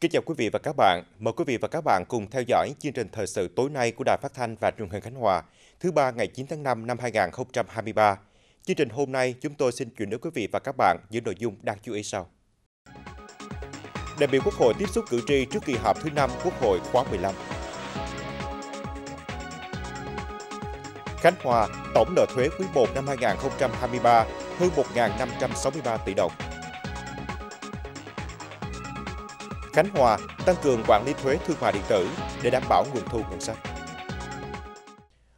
Kính chào quý vị và các bạn. Mời quý vị và các bạn cùng theo dõi chương trình thời sự tối nay của Đài Phát thanh và Truyền hình Khánh Hòa, thứ ba ngày 9 tháng 5 năm 2023. Chương trình hôm nay chúng tôi xin chuyển đến quý vị và các bạn những nội dung đang chú ý sau. Đại biểu Quốc hội tiếp xúc cử tri trước kỳ họp thứ 5 Quốc hội khóa 15. Khánh Hòa, tổng nợ thuế quý 1 năm 2023 hơn 1.563 tỷ đồng. Khánh Hòa tăng cường quản lý thuế thương mại điện tử để đảm bảo nguồn thu ngân sách.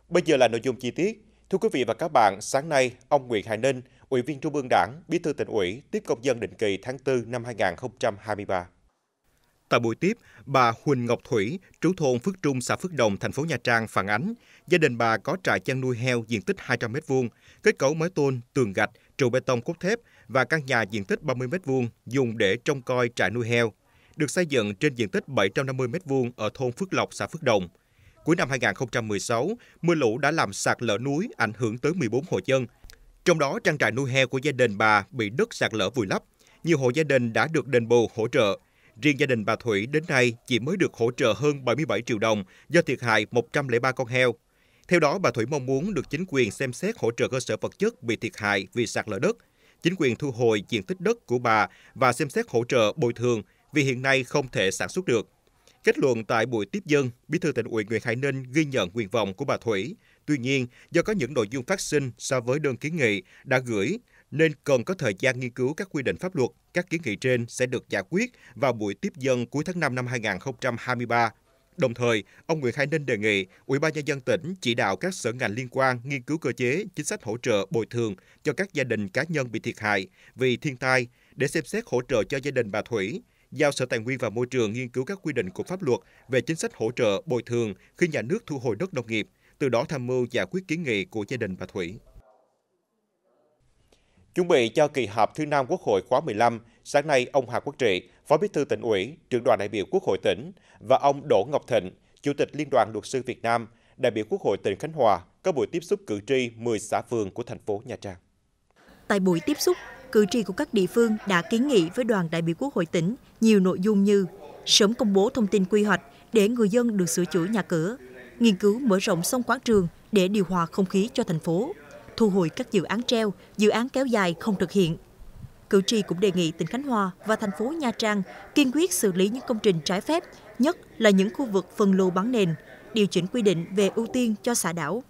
Bây giờ là nội dung chi tiết. Thưa quý vị và các bạn, sáng nay, ông Nguyễn Hải Ninh, Ủy viên Trung ương Đảng, Bí thư tỉnh ủy, tiếp công dân định kỳ tháng 4 năm 2023. Tại buổi tiếp, bà Huỳnh Ngọc Thủy, trú thôn Phước Trung, xã Phước Đồng, thành phố Nha Trang phản ánh, gia đình bà có trại chăn nuôi heo diện tích 200 m2, kết cấu mới tôn, tường gạch, trụ bê tông cốt thép và căn nhà diện tích 30 m2 dùng để trông coi trại nuôi heo được xây dựng trên diện tích 750 m2 ở thôn Phước Lộc, xã Phước Đồng. Cuối năm 2016, mưa lũ đã làm sạt lở núi ảnh hưởng tới 14 hộ dân. Trong đó, trang trại nuôi heo của gia đình bà bị đất sạt lở vùi lấp. Nhiều hộ gia đình đã được đền bù hỗ trợ. Riêng gia đình bà Thủy đến nay chỉ mới được hỗ trợ hơn 77 triệu đồng do thiệt hại 103 con heo. Theo đó, bà Thủy mong muốn được chính quyền xem xét hỗ trợ cơ sở vật chất bị thiệt hại vì sạt lở đất, chính quyền thu hồi diện tích đất của bà và xem xét hỗ trợ bồi thường vì hiện nay không thể sản xuất được. Kết luận tại buổi tiếp dân, Bí thư tỉnh ủy Nguyễn Hải Ninh ghi nhận nguyện vọng của bà Thủy. Tuy nhiên, do có những nội dung phát sinh so với đơn kiến nghị đã gửi, nên cần có thời gian nghiên cứu các quy định pháp luật. Các kiến nghị trên sẽ được giải quyết vào buổi tiếp dân cuối tháng 5 năm 2023. Đồng thời, ông Nguyễn Hải Ninh đề nghị Ủy ban nhân dân tỉnh chỉ đạo các sở ngành liên quan nghiên cứu cơ chế, chính sách hỗ trợ bồi thường cho các gia đình cá nhân bị thiệt hại vì thiên tai để xem xét hỗ trợ cho gia đình bà Thủy giao Sở Tài nguyên và Môi trường nghiên cứu các quy định của pháp luật về chính sách hỗ trợ bồi thường khi nhà nước thu hồi đất nông nghiệp, từ đó tham mưu giải quyết kiến nghị của gia đình bà Thủy. Chuẩn bị cho kỳ họp thứ năm Quốc hội khóa 15, sáng nay ông Hà Quốc Trị, Phó Bí thư tỉnh ủy, trưởng đoàn đại biểu Quốc hội tỉnh và ông Đỗ Ngọc Thịnh, Chủ tịch Liên đoàn Luật sư Việt Nam, đại biểu Quốc hội tỉnh Khánh Hòa có buổi tiếp xúc cử tri 10 xã phường của thành phố Nha Trang. Tại buổi tiếp xúc, cử tri của các địa phương đã kiến nghị với đoàn đại biểu Quốc hội tỉnh nhiều nội dung như sớm công bố thông tin quy hoạch để người dân được sửa chữa nhà cửa, nghiên cứu mở rộng sông Quán trường để điều hòa không khí cho thành phố, thu hồi các dự án treo, dự án kéo dài không thực hiện. Cử tri cũng đề nghị tỉnh Khánh Hòa và thành phố Nha Trang kiên quyết xử lý những công trình trái phép, nhất là những khu vực phân lô bán nền, điều chỉnh quy định về ưu tiên cho xã đảo,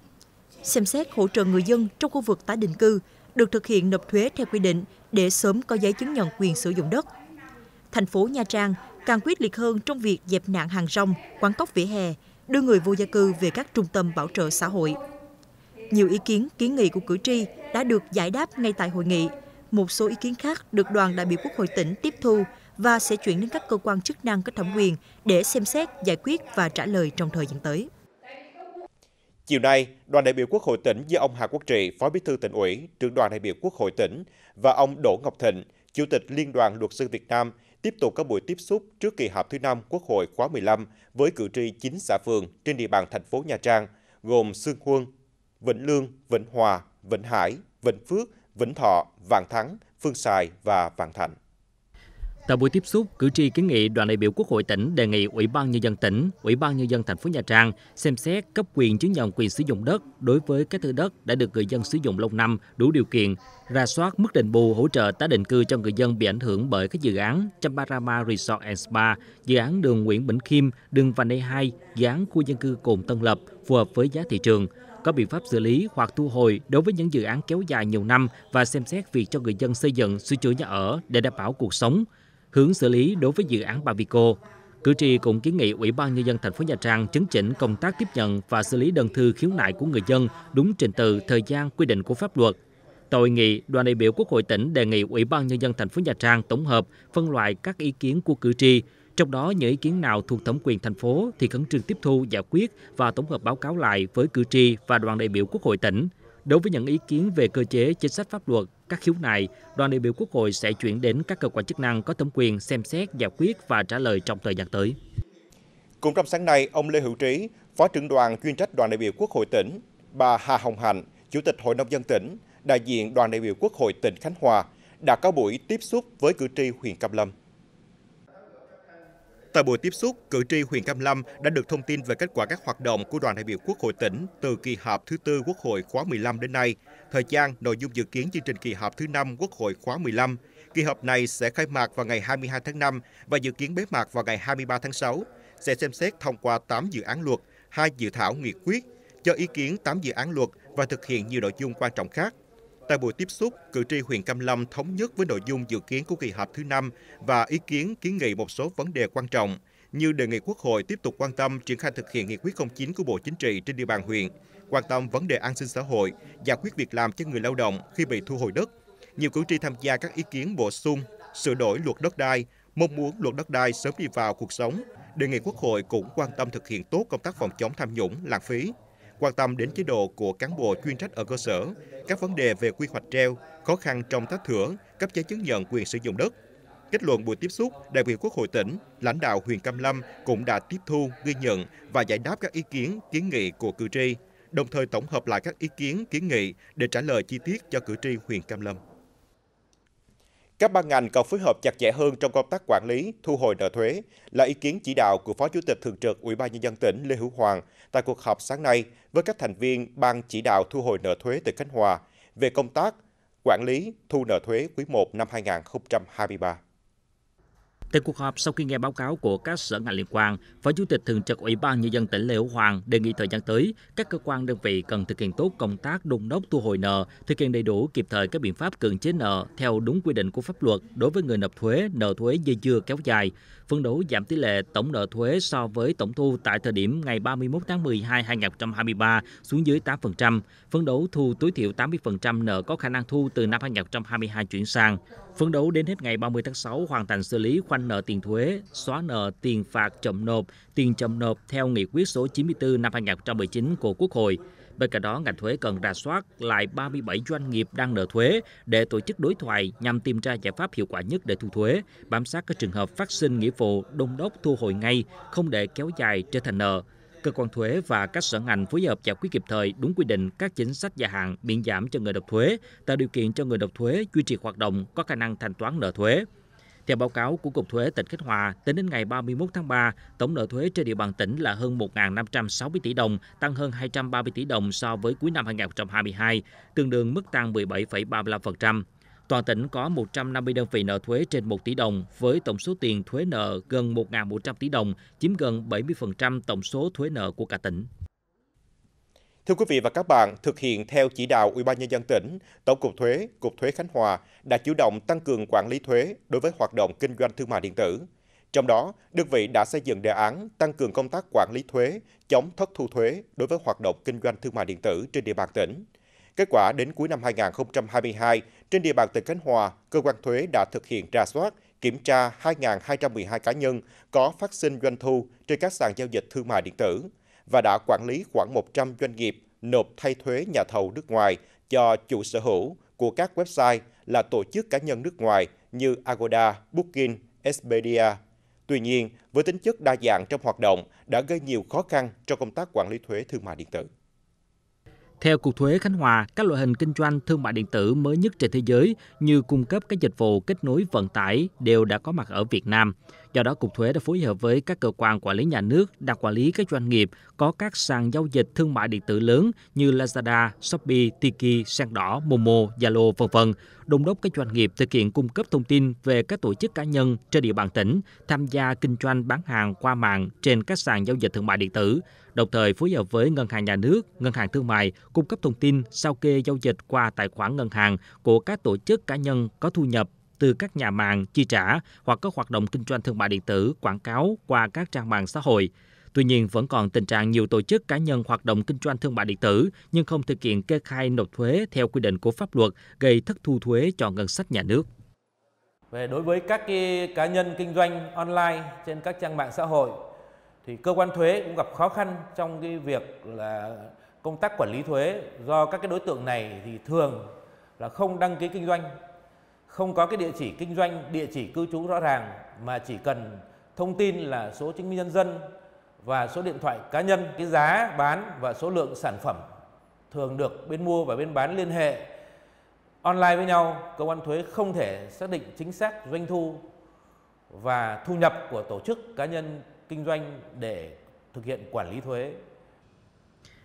xem xét hỗ trợ người dân trong khu vực tái định cư được thực hiện nộp thuế theo quy định để sớm có giấy chứng nhận quyền sử dụng đất. Thành phố Nha Trang càng quyết liệt hơn trong việc dẹp nạn hàng rong, quán cốc vỉa hè, đưa người vô gia cư về các trung tâm bảo trợ xã hội. Nhiều ý kiến kiến nghị của cử tri đã được giải đáp ngay tại hội nghị. Một số ý kiến khác được đoàn đại biểu Quốc hội tỉnh tiếp thu và sẽ chuyển đến các cơ quan chức năng có thẩm quyền để xem xét, giải quyết và trả lời trong thời gian tới. Chiều nay, đoàn đại biểu Quốc hội tỉnh do ông Hà Quốc Trị, Phó Bí thư tỉnh ủy, trưởng đoàn đại biểu Quốc hội tỉnh và ông Đỗ Ngọc Thịnh, Chủ tịch Liên đoàn Luật sư Việt Nam tiếp tục các buổi tiếp xúc trước kỳ họp thứ năm Quốc hội khóa 15 với cử tri 9 xã phường trên địa bàn thành phố Nha Trang, gồm Sương Huân, Vĩnh Lương, Vĩnh Hòa, Vĩnh Hải, Vĩnh Phước, Vĩnh Thọ, Vạn Thắng, Phương Sài và Vạn Thạnh. Tại buổi tiếp xúc, cử tri kiến nghị đoàn đại biểu Quốc hội tỉnh đề nghị Ủy ban nhân dân tỉnh, Ủy ban nhân dân thành phố Nha Trang xem xét cấp quyền chứng nhận quyền sử dụng đất đối với các thửa đất đã được người dân sử dụng lâu năm đủ điều kiện, ra soát mức đền bù hỗ trợ tái định cư cho người dân bị ảnh hưởng bởi các dự án Chambarama Resort and Spa, dự án đường Nguyễn Bỉnh Khiêm, đường Vành Đai 2, dự án khu dân cư Cồn Tân Lập phù hợp với giá thị trường, có biện pháp xử lý hoặc thu hồi đối với những dự án kéo dài nhiều năm và xem xét việc cho người dân xây dựng sửa chữa nhà ở để đảm bảo cuộc sống hướng xử lý đối với dự án Bavico. Cử tri cũng kiến nghị Ủy ban Nhân dân thành phố Nha Trang chấn chỉnh công tác tiếp nhận và xử lý đơn thư khiếu nại của người dân đúng trình tự, thời gian quy định của pháp luật. Tội nghị, đoàn đại biểu Quốc hội tỉnh đề nghị Ủy ban Nhân dân thành phố Nha Trang tổng hợp, phân loại các ý kiến của cử tri, trong đó những ý kiến nào thuộc thẩm quyền thành phố thì khẩn trương tiếp thu, giải quyết và tổng hợp báo cáo lại với cử tri và đoàn đại biểu Quốc hội tỉnh. Đối với những ý kiến về cơ chế, chính sách pháp luật, các khiếu nại, đoàn đại biểu Quốc hội sẽ chuyển đến các cơ quan chức năng có thẩm quyền xem xét, giải quyết và trả lời trong thời gian tới. Cùng trong sáng nay, ông Lê Hữu Trí, Phó trưởng đoàn chuyên trách đoàn đại biểu Quốc hội tỉnh, bà Hà Hồng Hạnh, Chủ tịch Hội nông dân tỉnh, đại diện đoàn đại biểu Quốc hội tỉnh Khánh Hòa đã có buổi tiếp xúc với cử tri huyện Cam Lâm. Tại buổi tiếp xúc, cử tri huyện Cam Lâm đã được thông tin về kết quả các hoạt động của đoàn đại biểu Quốc hội tỉnh từ kỳ họp thứ tư Quốc hội khóa 15 đến nay, thời gian, nội dung dự kiến chương trình kỳ họp thứ năm Quốc hội khóa 15. Kỳ họp này sẽ khai mạc vào ngày 22 tháng 5 và dự kiến bế mạc vào ngày 23 tháng 6. Sẽ xem xét thông qua 8 dự án luật, 2 dự thảo nghị quyết, cho ý kiến 8 dự án luật và thực hiện nhiều nội dung quan trọng khác. Tại buổi tiếp xúc, cử tri huyện Cam Lâm thống nhất với nội dung dự kiến của kỳ họp thứ năm và ý kiến kiến nghị một số vấn đề quan trọng như đề nghị Quốc hội tiếp tục quan tâm triển khai thực hiện nghị quyết 09 của Bộ Chính trị trên địa bàn huyện, quan tâm vấn đề an sinh xã hội, giải quyết việc làm cho người lao động khi bị thu hồi đất. Nhiều cử tri tham gia các ý kiến bổ sung, sửa đổi luật đất đai, mong muốn luật đất đai sớm đi vào cuộc sống, đề nghị Quốc hội cũng quan tâm thực hiện tốt công tác phòng chống tham nhũng, lãng phí quan tâm đến chế độ của cán bộ chuyên trách ở cơ sở, các vấn đề về quy hoạch treo, khó khăn trong tách thửa, cấp giấy chứng nhận quyền sử dụng đất. Kết luận buổi tiếp xúc, đại biểu Quốc hội tỉnh, lãnh đạo huyện Cam Lâm cũng đã tiếp thu, ghi nhận và giải đáp các ý kiến, kiến nghị của cử tri, đồng thời tổng hợp lại các ý kiến, kiến nghị để trả lời chi tiết cho cử tri huyện Cam Lâm. Các ban ngành cần phối hợp chặt chẽ hơn trong công tác quản lý, thu hồi nợ thuế là ý kiến chỉ đạo của Phó Chủ tịch Thường trực Ủy ban nhân dân tỉnh Lê Hữu Hoàng tại cuộc họp sáng nay với các thành viên ban chỉ đạo thu hồi nợ thuế tỉnh Khánh Hòa về công tác quản lý thu nợ thuế quý 1 năm 2023. Tại cuộc họp sau khi nghe báo cáo của các sở ngành liên quan, Phó Chủ tịch Thường trực Ủy ban Nhân dân tỉnh Lê Hữu Hoàng đề nghị thời gian tới, các cơ quan đơn vị cần thực hiện tốt công tác đôn đốc thu hồi nợ, thực hiện đầy đủ kịp thời các biện pháp cưỡng chế nợ theo đúng quy định của pháp luật đối với người nộp thuế, nợ thuế dây dưa kéo dài, phấn đấu giảm tỷ lệ tổng nợ thuế so với tổng thu tại thời điểm ngày 31 tháng 12 2023 xuống dưới 8%, phấn đấu thu tối thiểu 80% nợ có khả năng thu từ năm 2022 chuyển sang, phấn đấu đến hết ngày 30 tháng 6 hoàn thành xử lý khoanh nợ tiền thuế, xóa nợ tiền phạt chậm nộp, tiền chậm nộp theo nghị quyết số 94 năm 2019 của Quốc hội. Bên cạnh đó, ngành thuế cần rà soát lại 37 doanh nghiệp đang nợ thuế để tổ chức đối thoại nhằm tìm ra giải pháp hiệu quả nhất để thu thuế, bám sát các trường hợp phát sinh nghĩa vụ đông đốc thu hồi ngay, không để kéo dài trở thành nợ. Cơ quan thuế và các sở ngành phối hợp giải quyết kịp thời đúng quy định các chính sách gia hạn miễn giảm cho người nộp thuế, tạo điều kiện cho người nộp thuế duy trì hoạt động có khả năng thanh toán nợ thuế. Theo báo cáo của Cục Thuế tỉnh Khánh Hòa, tính đến ngày 31 tháng 3, tổng nợ thuế trên địa bàn tỉnh là hơn 1.560 tỷ đồng, tăng hơn 230 tỷ đồng so với cuối năm 2022, tương đương mức tăng 17,35%. Toàn tỉnh có 150 đơn vị nợ thuế trên 1 tỷ đồng, với tổng số tiền thuế nợ gần 1.100 tỷ đồng, chiếm gần 70% tổng số thuế nợ của cả tỉnh. Thưa quý vị và các bạn, thực hiện theo chỉ đạo Ủy ban nhân dân tỉnh, Tổng cục Thuế, Cục Thuế Khánh Hòa đã chủ động tăng cường quản lý thuế đối với hoạt động kinh doanh thương mại điện tử. Trong đó, đơn vị đã xây dựng đề án tăng cường công tác quản lý thuế, chống thất thu thuế đối với hoạt động kinh doanh thương mại điện tử trên địa bàn tỉnh. Kết quả đến cuối năm 2022, trên địa bàn tỉnh Khánh Hòa, cơ quan thuế đã thực hiện ra soát, kiểm tra 2.212 cá nhân có phát sinh doanh thu trên các sàn giao dịch thương mại điện tử, và đã quản lý khoảng 100 doanh nghiệp nộp thay thuế nhà thầu nước ngoài cho chủ sở hữu của các website là tổ chức cá nhân nước ngoài như Agoda, Booking, Expedia. Tuy nhiên, với tính chất đa dạng trong hoạt động đã gây nhiều khó khăn cho công tác quản lý thuế thương mại điện tử. Theo Cục Thuế Khánh Hòa, các loại hình kinh doanh thương mại điện tử mới nhất trên thế giới như cung cấp các dịch vụ kết nối vận tải đều đã có mặt ở Việt Nam. Do đó, Cục Thuế đã phối hợp với các cơ quan quản lý nhà nước đang quản lý các doanh nghiệp có các sàn giao dịch thương mại điện tử lớn như Lazada, Shopee, Tiki, Sang Đỏ, Momo, Zalo, v.v. đồng đốc các doanh nghiệp thực hiện cung cấp thông tin về các tổ chức cá nhân trên địa bàn tỉnh tham gia kinh doanh bán hàng qua mạng trên các sàn giao dịch thương mại điện tử đồng thời phối hợp với Ngân hàng Nhà nước, Ngân hàng Thương mại cung cấp thông tin sao kê giao dịch qua tài khoản ngân hàng của các tổ chức cá nhân có thu nhập từ các nhà mạng chi trả hoặc các hoạt động kinh doanh thương mại điện tử, quảng cáo qua các trang mạng xã hội. Tuy nhiên, vẫn còn tình trạng nhiều tổ chức cá nhân hoạt động kinh doanh thương mại điện tử nhưng không thực hiện kê khai nộp thuế theo quy định của pháp luật gây thất thu thuế cho ngân sách nhà nước. Về đối với các cái cá nhân kinh doanh online trên các trang mạng xã hội thì cơ quan thuế cũng gặp khó khăn trong cái việc là công tác quản lý thuế do các cái đối tượng này thì thường là không đăng ký kinh doanh không có cái địa chỉ kinh doanh địa chỉ cư trú rõ ràng mà chỉ cần thông tin là số chứng minh nhân dân và số điện thoại cá nhân cái giá bán và số lượng sản phẩm thường được bên mua và bên bán liên hệ online với nhau cơ quan thuế không thể xác định chính xác doanh thu và thu nhập của tổ chức cá nhân kinh doanh để thực hiện quản lý thuế.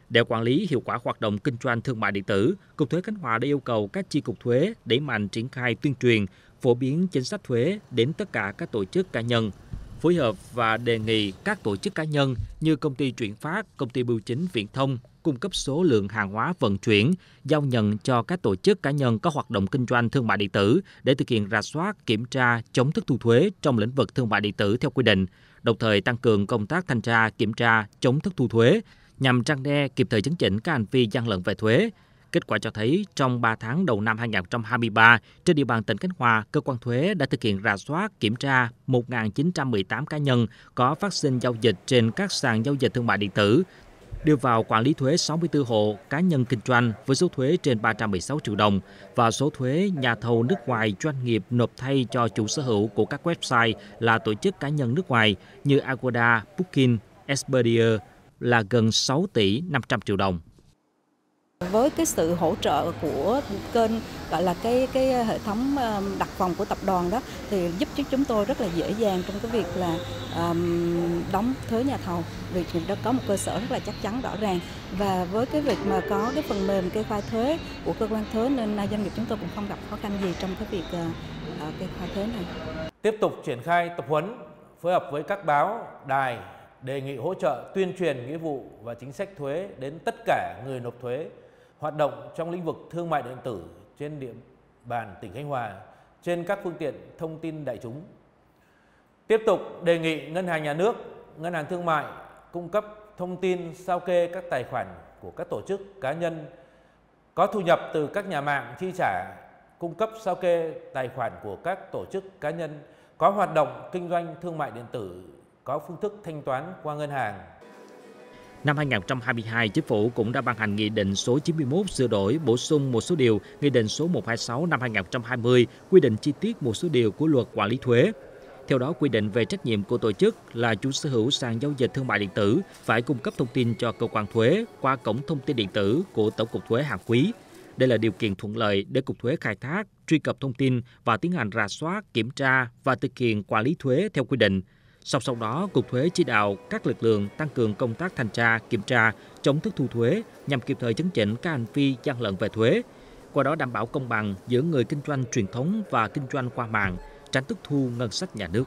Để quản lý hiệu quả hoạt động kinh doanh thương mại điện tử, Cục Thuế Khánh Hòa đã yêu cầu các chi cục thuế đẩy mạnh triển khai tuyên truyền, phổ biến chính sách thuế đến tất cả các tổ chức cá nhân, phối hợp và đề nghị các tổ chức cá nhân như công ty chuyển phát, công ty bưu chính viễn thông, cung cấp số lượng hàng hóa vận chuyển, giao nhận cho các tổ chức cá nhân có hoạt động kinh doanh thương mại điện tử để thực hiện rà soát, kiểm tra, chống thất thu thuế trong lĩnh vực thương mại điện tử theo quy định, đồng thời tăng cường công tác thanh tra, kiểm tra, chống thất thu thuế nhằm trăng đe kịp thời chấn chỉnh các hành vi gian lận về thuế. Kết quả cho thấy trong 3 tháng đầu năm 2023, trên địa bàn tỉnh Khánh Hòa, cơ quan thuế đã thực hiện rà soát, kiểm tra 1.918 cá nhân có phát sinh giao dịch trên các sàn giao dịch thương mại điện tử, đưa vào quản lý thuế 64 hộ cá nhân kinh doanh với số thuế trên 316 triệu đồng và số thuế nhà thầu nước ngoài doanh nghiệp nộp thay cho chủ sở hữu của các website là tổ chức cá nhân nước ngoài như Agoda, Booking, Expedia là gần 6 tỷ 500 triệu đồng. Với cái sự hỗ trợ của kênh gọi là cái cái hệ thống đặt phòng của tập đoàn đó thì giúp cho chúng tôi rất là dễ dàng trong cái việc là um, đóng thuế nhà thầu vì chúng có một cơ sở rất là chắc chắn rõ ràng và với cái việc mà có cái phần mềm kê khai thuế của cơ quan thuế nên doanh nghiệp chúng tôi cũng không gặp khó khăn gì trong cái việc uh, kê khai thuế này. Tiếp tục triển khai tập huấn phối hợp với các báo, đài đề nghị hỗ trợ tuyên truyền nghĩa vụ và chính sách thuế đến tất cả người nộp thuế hoạt động trong lĩnh vực thương mại điện tử trên địa bàn tỉnh Khánh Hòa trên các phương tiện thông tin đại chúng. Tiếp tục đề nghị Ngân hàng Nhà nước, Ngân hàng Thương mại cung cấp thông tin sao kê các tài khoản của các tổ chức cá nhân có thu nhập từ các nhà mạng chi trả cung cấp sao kê tài khoản của các tổ chức cá nhân có hoạt động kinh doanh thương mại điện tử có phương thức thanh toán qua ngân hàng Năm 2022, Chính phủ cũng đã ban hành Nghị định số 91 sửa đổi bổ sung một số điều Nghị định số 126 năm 2020 quy định chi tiết một số điều của luật quản lý thuế. Theo đó, quy định về trách nhiệm của tổ chức là chủ sở hữu sàn giao dịch thương mại điện tử phải cung cấp thông tin cho cơ quan thuế qua cổng thông tin điện tử của Tổng cục Thuế hàng quý. Đây là điều kiện thuận lợi để Cục Thuế khai thác, truy cập thông tin và tiến hành rà soát, kiểm tra và thực hiện quản lý thuế theo quy định – Song song đó, Cục Thuế chỉ đạo các lực lượng tăng cường công tác thanh tra, kiểm tra, chống thất thu thuế nhằm kịp thời chấn chỉnh các hành vi gian lận về thuế, qua đó đảm bảo công bằng giữa người kinh doanh truyền thống và kinh doanh qua mạng, tránh thất thu ngân sách nhà nước.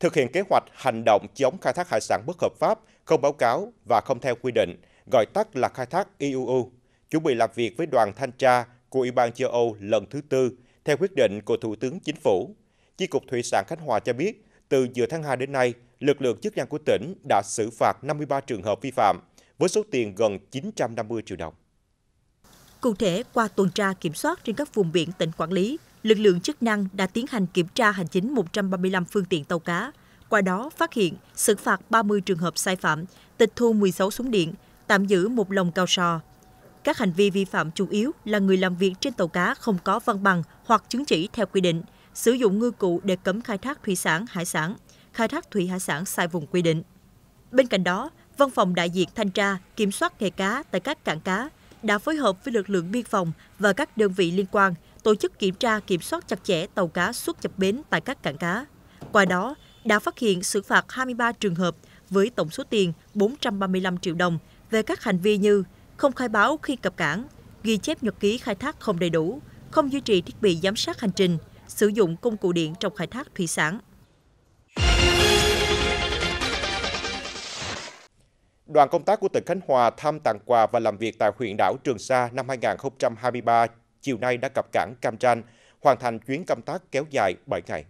Thực hiện kế hoạch hành động chống khai thác hải sản bất hợp pháp, không báo cáo và không theo quy định, gọi tắt là khai thác IUU, e chuẩn bị làm việc với đoàn thanh tra của Ủy ban châu Âu lần thứ tư theo quyết định của Thủ tướng Chính phủ. Chi cục Thủy sản Khánh Hòa cho biết, từ giữa tháng 2 đến nay, lực lượng chức năng của tỉnh đã xử phạt 53 trường hợp vi phạm với số tiền gần 950 triệu đồng. Cụ thể, qua tuần tra kiểm soát trên các vùng biển tỉnh quản lý, lực lượng chức năng đã tiến hành kiểm tra hành chính 135 phương tiện tàu cá. Qua đó phát hiện, xử phạt 30 trường hợp sai phạm, tịch thu 16 súng điện, tạm giữ một lồng cao sò. Các hành vi vi phạm chủ yếu là người làm việc trên tàu cá không có văn bằng hoặc chứng chỉ theo quy định – sử dụng ngư cụ để cấm khai thác thủy sản, hải sản, khai thác thủy hải sản sai vùng quy định. Bên cạnh đó, Văn phòng đại diện thanh tra, kiểm soát nghề cá tại các cảng cá đã phối hợp với lực lượng biên phòng và các đơn vị liên quan tổ chức kiểm tra kiểm soát chặt chẽ tàu cá xuất nhập bến tại các cảng cá. Qua đó, đã phát hiện xử phạt 23 trường hợp với tổng số tiền 435 triệu đồng về các hành vi như không khai báo khi cập cảng, ghi chép nhật ký khai thác không đầy đủ, không duy trì thiết bị giám sát hành trình, sử dụng công cụ điện trong khai thác thủy sản. Đoàn công tác của tỉnh Khánh Hòa thăm tặng quà và làm việc tại huyện đảo Trường Sa năm 2023 chiều nay đã cập cảng Cam Ranh, hoàn thành chuyến công tác kéo dài 7 ngày.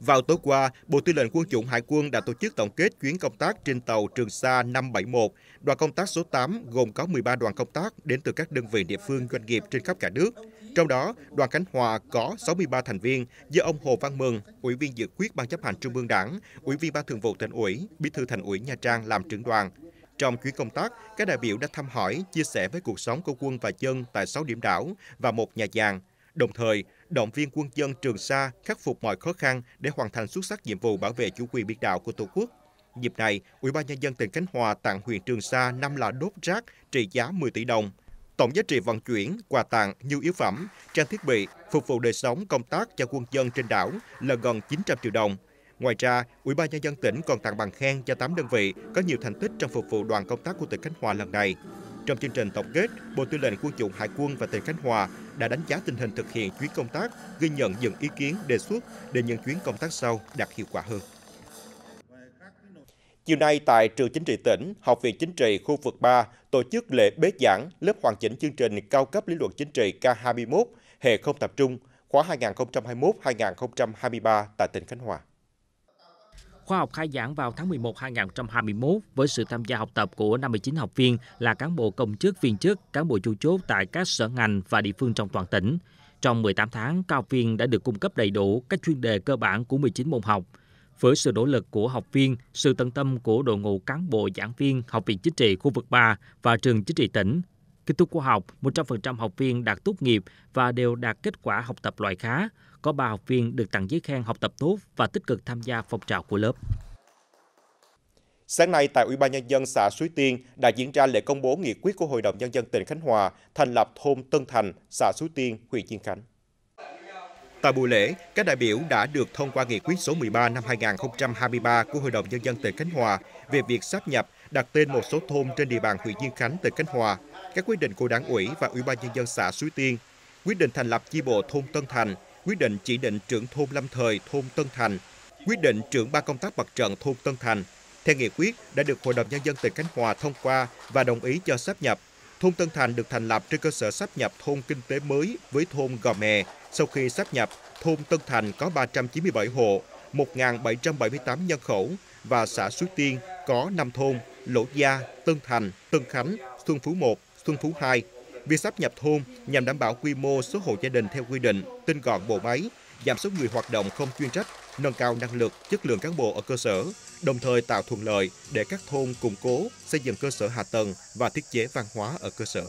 Vào tối qua, Bộ Tư lệnh Quân chủng Hải quân đã tổ chức tổng kết chuyến công tác trên tàu Trường Sa 571. Đoàn công tác số 8 gồm có 13 đoàn công tác đến từ các đơn vị địa phương doanh nghiệp trên khắp cả nước. Trong đó, đoàn Khánh Hòa có 63 thành viên do ông Hồ Văn Mừng, Ủy viên dự quyết Ban chấp hành Trung ương Đảng, Ủy viên Ban thường vụ tỉnh ủy, Bí thư thành ủy Nha Trang làm trưởng đoàn. Trong chuyến công tác, các đại biểu đã thăm hỏi, chia sẻ với cuộc sống của quân và dân tại 6 điểm đảo và một nhà giàn. Đồng thời, động viên quân dân Trường Sa khắc phục mọi khó khăn để hoàn thành xuất sắc nhiệm vụ bảo vệ chủ quyền biển đảo của Tổ quốc. Dịp này, Ủy ban nhân dân tỉnh Khánh Hòa tặng huyện Trường Sa năm lò đốt rác trị giá 10 tỷ đồng. Tổng giá trị vận chuyển, quà tặng, nhu yếu phẩm, trang thiết bị phục vụ đời sống công tác cho quân dân trên đảo là gần 900 triệu đồng. Ngoài ra, Ủy ban nhân dân tỉnh còn tặng bằng khen cho 8 đơn vị có nhiều thành tích trong phục vụ đoàn công tác của tỉnh Khánh Hòa lần này. Trong chương trình tổng kết, Bộ Tư lệnh Quân chủng Hải quân và tỉnh Khánh Hòa đã đánh giá tình hình thực hiện chuyến công tác, ghi nhận những ý kiến đề xuất để những chuyến công tác sau đạt hiệu quả hơn. Chiều nay tại Trường Chính trị tỉnh, Học viện Chính trị khu vực 3 tổ chức lễ bế giảng lớp hoàn chỉnh chương trình cao cấp lý luận chính trị K21 hệ không tập trung khóa 2021-2023 tại tỉnh Khánh Hòa. Khoa học khai giảng vào tháng 11 2021 với sự tham gia học tập của 59 học viên là cán bộ công chức viên chức, cán bộ chủ chốt tại các sở ngành và địa phương trong toàn tỉnh. Trong 18 tháng, các học viên đã được cung cấp đầy đủ các chuyên đề cơ bản của 19 môn học. Với sự nỗ lực của học viên, sự tận tâm của đội ngũ cán bộ giảng viên Học viện Chính trị khu vực 3 và trường chính trị tỉnh, kết thúc khóa học, 100% học viên đạt tốt nghiệp và đều đạt kết quả học tập loại khá, có 3 học viên được tặng giấy khen học tập tốt và tích cực tham gia phong trào của lớp. Sáng nay tại Ủy ban nhân dân xã Suối Tiên đã diễn ra lễ công bố nghị quyết của Hội đồng nhân dân tỉnh Khánh Hòa thành lập thôn Tân Thành, xã Suối Tiên, huyện Diên Khánh. Tại buổi lễ, các đại biểu đã được thông qua nghị quyết số 13 năm 2023 của Hội đồng nhân dân tỉnh Khánh Hòa về việc sáp nhập đặt tên một số thôn trên địa bàn huyện Diên Khánh, tỉnh Khánh Hòa, các quyết định của Đảng ủy và Ủy ban nhân dân xã Suối Tiên, quyết định thành lập chi bộ thôn Tân Thành, quyết định chỉ định trưởng thôn Lâm Thời, thôn Tân Thành, quyết định trưởng ban công tác mặt trận thôn Tân Thành. Theo nghị quyết đã được Hội đồng Nhân dân tỉnh Khánh Hòa thông qua và đồng ý cho sắp nhập. Thôn Tân Thành được thành lập trên cơ sở sắp nhập thôn kinh tế mới với thôn Gò Mè. Sau khi sắp nhập, thôn Tân Thành có 397 hộ, 1.778 nhân khẩu và xã Suối Tiên có 5 thôn Lỗ Gia, Tân Thành, Tân Khánh, Xuân Phú 1, Xuân Phú 2, Việc sắp nhập thôn nhằm đảm bảo quy mô số hộ gia đình theo quy định, tinh gọn bộ máy, giảm số người hoạt động không chuyên trách, nâng cao năng lực, chất lượng cán bộ ở cơ sở, đồng thời tạo thuận lợi để các thôn củng cố, xây dựng cơ sở hạ tầng và thiết chế văn hóa ở cơ sở.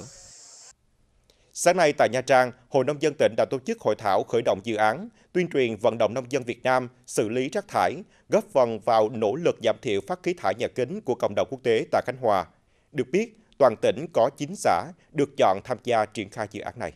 Sáng nay tại Nha Trang, Hội Nông dân tỉnh đã tổ chức hội thảo khởi động dự án, tuyên truyền vận động nông dân Việt Nam xử lý rác thải, góp phần vào nỗ lực giảm thiểu phát khí thải nhà kính của cộng đồng quốc tế tại Khánh Hòa. Được biết, toàn tỉnh có 9 xã được chọn tham gia triển khai dự án này.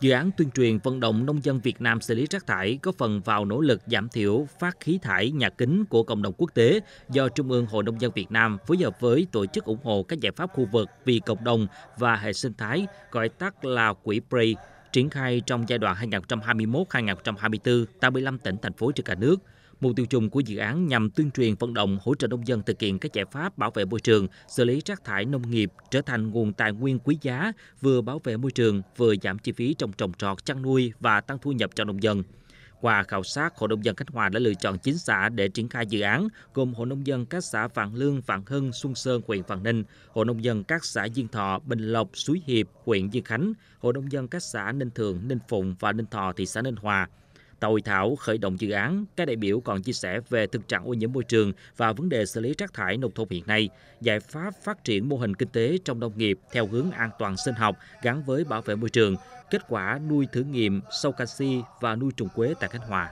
Dự án tuyên truyền vận động nông dân Việt Nam xử lý rác thải có phần vào nỗ lực giảm thiểu phát khí thải nhà kính của cộng đồng quốc tế do Trung ương Hội Nông dân Việt Nam phối hợp với tổ chức ủng hộ các giải pháp khu vực vì cộng đồng và hệ sinh thái, gọi tắt là Quỹ PRI, triển khai trong giai đoạn 2021-2024 tại 15 tỉnh, thành phố trên cả nước – Mục tiêu chung của dự án nhằm tuyên truyền vận động hỗ trợ nông dân thực hiện các giải pháp bảo vệ môi trường, xử lý rác thải nông nghiệp trở thành nguồn tài nguyên quý giá, vừa bảo vệ môi trường, vừa giảm chi phí trong trồng trọt, chăn nuôi và tăng thu nhập cho nông dân. Qua khảo sát, Hội nông dân Khánh Hòa đã lựa chọn 9 xã để triển khai dự án, gồm Hội nông dân các xã Vạn Lương, Vạn Hưng, Xuân Sơn, huyện Vạn Ninh, Hội nông dân các xã Diên Thọ, Bình Lộc, Suối Hiệp, huyện Diên Khánh, Hội nông dân các xã Ninh Thượng, Ninh Phụng và Ninh Thọ, thị xã Ninh Hòa. Tại hội thảo khởi động dự án, các đại biểu còn chia sẻ về thực trạng ô nhiễm môi trường và vấn đề xử lý rác thải nông thôn hiện nay, giải pháp phát triển mô hình kinh tế trong nông nghiệp theo hướng an toàn sinh học gắn với bảo vệ môi trường, kết quả nuôi thử nghiệm sâu canxi và nuôi trùng quế tại Khánh Hòa.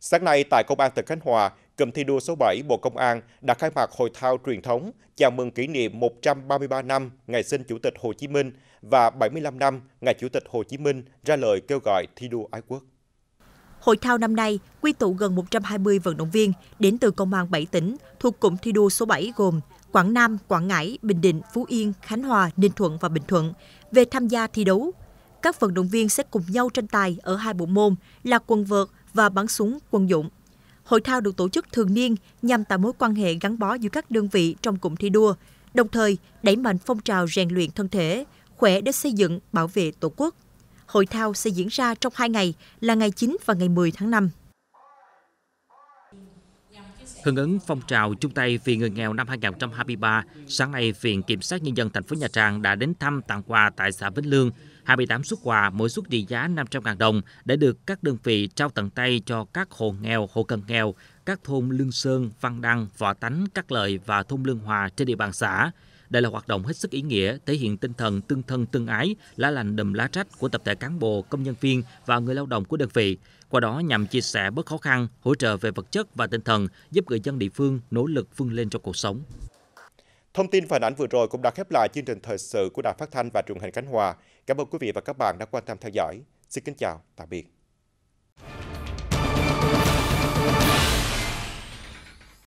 Sáng nay tại Công an tỉnh Khánh Hòa, cụm thi đua số 7 Bộ Công an đã khai mạc hội thao truyền thống chào mừng kỷ niệm 133 năm ngày sinh Chủ tịch Hồ Chí Minh và 75 năm ngày Chủ tịch Hồ Chí Minh ra lời kêu gọi thi đua ái quốc. Hội thao năm nay quy tụ gần 120 vận động viên đến từ công an 7 tỉnh thuộc cụm thi đua số 7 gồm Quảng Nam, Quảng Ngãi, Bình Định, Phú Yên, Khánh Hòa, Ninh Thuận và Bình Thuận về tham gia thi đấu. Các vận động viên sẽ cùng nhau tranh tài ở hai bộ môn là quần vợt và bắn súng quân dụng hội thao được tổ chức thường niên nhằm tạo mối quan hệ gắn bó giữa các đơn vị trong cụm thi đua, đồng thời đẩy mạnh phong trào rèn luyện thân thể, khỏe để xây dựng, bảo vệ Tổ quốc. Hội thao sẽ diễn ra trong 2 ngày là ngày 9 và ngày 10 tháng 5. Hưởng ứng phong trào chung tay vì người nghèo năm 2023, sáng nay Viện Kiểm sát Nhân dân thành phố Nha Trang đã đến thăm tặng quà tại xã Vĩnh Lương, 28 xuất quà mỗi suất trị giá 500.000 đồng đã được các đơn vị trao tận tay cho các hộ nghèo, hộ cận nghèo, các thôn Lương Sơn, Văn Đăng, Võ Tánh, Cát Lợi và thôn Lương Hòa trên địa bàn xã. Đây là hoạt động hết sức ý nghĩa, thể hiện tinh thần tương thân tương ái, lá lành đùm lá trách của tập thể cán bộ, công nhân viên và người lao động của đơn vị. Qua đó nhằm chia sẻ bớt khó khăn, hỗ trợ về vật chất và tinh thần, giúp người dân địa phương nỗ lực vươn lên trong cuộc sống. Thông tin và hình ảnh vừa rồi cũng đã khép lại chương trình thời sự của Đài Phát thanh và Truyền hình Khánh Hòa. Cảm ơn quý vị và các bạn đã quan tâm theo dõi. Xin kính chào, tạm biệt.